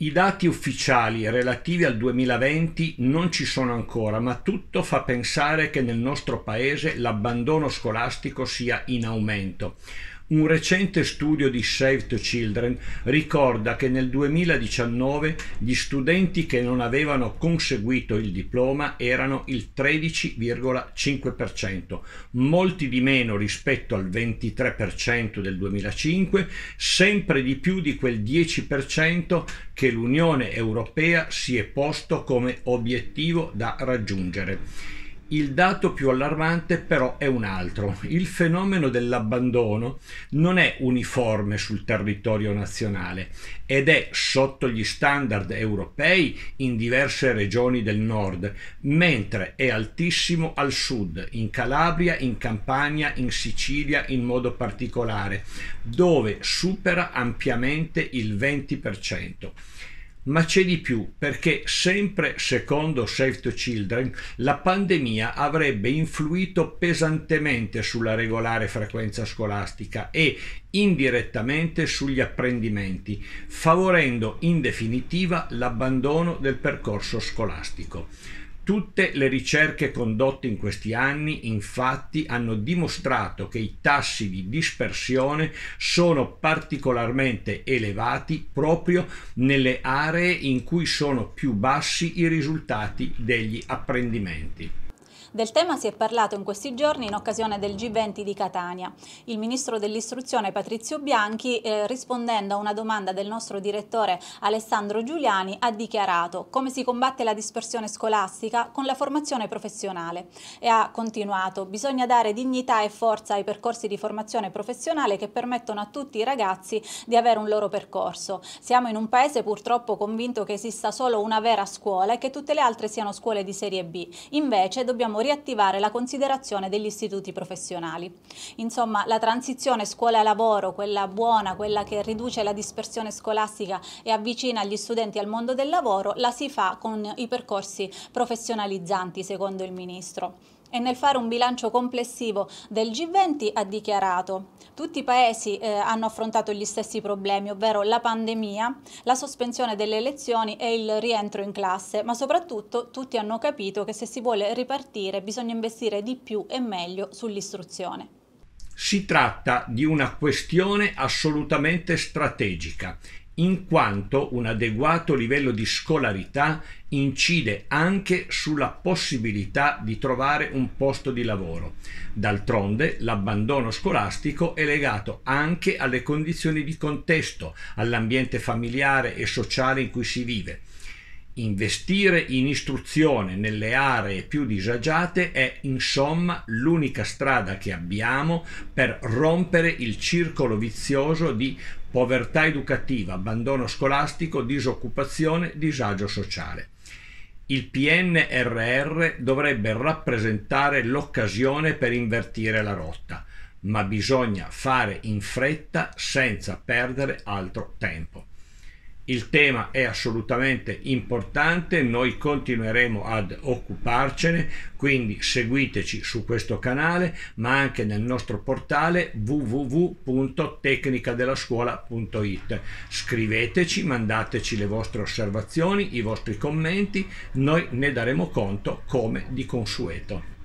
I dati ufficiali relativi al 2020 non ci sono ancora, ma tutto fa pensare che nel nostro paese l'abbandono scolastico sia in aumento. Un recente studio di Save the Children ricorda che nel 2019 gli studenti che non avevano conseguito il diploma erano il 13,5%, molti di meno rispetto al 23% del 2005, sempre di più di quel 10% che l'Unione Europea si è posto come obiettivo da raggiungere. Il dato più allarmante però è un altro. Il fenomeno dell'abbandono non è uniforme sul territorio nazionale ed è sotto gli standard europei in diverse regioni del nord, mentre è altissimo al sud, in Calabria, in Campania, in Sicilia in modo particolare, dove supera ampiamente il 20%. Ma c'è di più, perché sempre secondo Save the Children la pandemia avrebbe influito pesantemente sulla regolare frequenza scolastica e indirettamente sugli apprendimenti, favorendo in definitiva l'abbandono del percorso scolastico. Tutte le ricerche condotte in questi anni infatti hanno dimostrato che i tassi di dispersione sono particolarmente elevati proprio nelle aree in cui sono più bassi i risultati degli apprendimenti. Del tema si è parlato in questi giorni in occasione del G20 di Catania. Il ministro dell'istruzione Patrizio Bianchi, eh, rispondendo a una domanda del nostro direttore Alessandro Giuliani, ha dichiarato come si combatte la dispersione scolastica con la formazione professionale e ha continuato bisogna dare dignità e forza ai percorsi di formazione professionale che permettono a tutti i ragazzi di avere un loro percorso. Siamo in un paese purtroppo convinto che esista solo una vera scuola e che tutte le altre siano scuole di serie B. Invece dobbiamo dobbiamo riattivare la considerazione degli istituti professionali. Insomma, la transizione scuola-lavoro, quella buona, quella che riduce la dispersione scolastica e avvicina gli studenti al mondo del lavoro, la si fa con i percorsi professionalizzanti, secondo il Ministro e nel fare un bilancio complessivo del G20 ha dichiarato tutti i paesi eh, hanno affrontato gli stessi problemi, ovvero la pandemia, la sospensione delle elezioni e il rientro in classe, ma soprattutto tutti hanno capito che se si vuole ripartire bisogna investire di più e meglio sull'istruzione. Si tratta di una questione assolutamente strategica in quanto un adeguato livello di scolarità incide anche sulla possibilità di trovare un posto di lavoro. D'altronde l'abbandono scolastico è legato anche alle condizioni di contesto, all'ambiente familiare e sociale in cui si vive. Investire in istruzione nelle aree più disagiate è insomma l'unica strada che abbiamo per rompere il circolo vizioso di povertà educativa, abbandono scolastico, disoccupazione, disagio sociale. Il PNRR dovrebbe rappresentare l'occasione per invertire la rotta, ma bisogna fare in fretta senza perdere altro tempo. Il tema è assolutamente importante, noi continueremo ad occuparcene, quindi seguiteci su questo canale, ma anche nel nostro portale www.tecnicadelascuola.it. Scriveteci, mandateci le vostre osservazioni, i vostri commenti, noi ne daremo conto come di consueto.